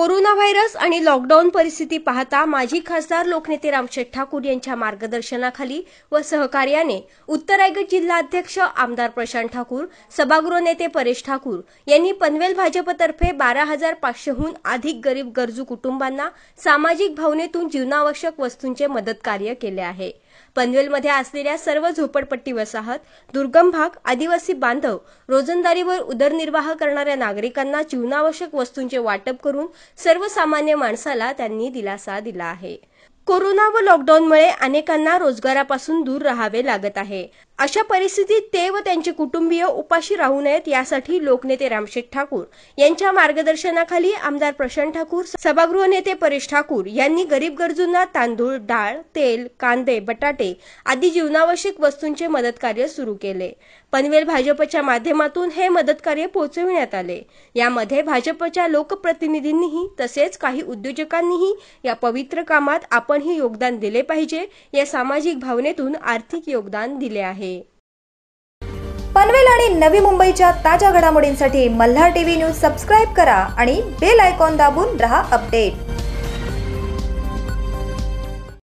corona virus आणि lockdown परिस्थिती पाहता माजी खासदार लोकनेते रामशेठ ठाकूर यांच्या मार्गदर्शनाखाली व सहकार्याने उत्तर रायगड जिल्हाध्यक्ष आमदार प्रशांत ठाकूर सभागृह नेते परेश ठाकूर यांनी पनवेल भाजपतर्फे बारा हजार पाचशेहून अधिक गरीब गरजू कुटुंबांना सामाजिक भावनेतून जीवनावश्यक वस्तूंचे मदत कार्य केले आहे पनवेलमध्ये असलेल्या सर्व झोपडपट्टी वसाहत दुर्गम भाग आदिवासी बांधव रोजंदारीवर उदरनिर्वाह करणाऱ्या नागरिकांना जीवनावश्यक वस्तूंचे वाटप करून सर्वसामान्य माणसाला त्यांनी दिलासा दिला आहे कोरोना व लॉकडाऊनमुळे अनेकांना रोजगारापासून दूर राहावे लागत आहे अशा परिस्थितीत ते व त्यांचे कुटुंबीय उपाशी राहू नयेत यासाठी लोकनेते रामशेठ ठाकूर यांच्या मार्गदर्शनाखाली आमदार प्रशांत ठाकूर सभागृह नेते परेश ठाकूर यांनी गरीब गरजूंना तांदूळ डाळ तेल कांदे बटाटे आदी जीवनावश्यक वस्तूंचे मदतकार्य सुरू केले पनवेल भाजपच्या माध्यमातून हे मदतकार्य पोहोचविण्यात आले यामध्ये भाजपच्या लोकप्रतिनिधींनीही तसेच काही उद्योजकांनीही या पवित्र कामात आपण आपणही योगदान दिले पाहिजे या सामाजिक भावनेतून आर्थिक योगदान दिले आहे पनवेल आणि नवी मुंबईच्या ताज्या घडामोडींसाठी मल्हार टीव्ही न्यूज सबस्क्राईब करा आणि बेल आयकॉन दाबून रहा अपडेट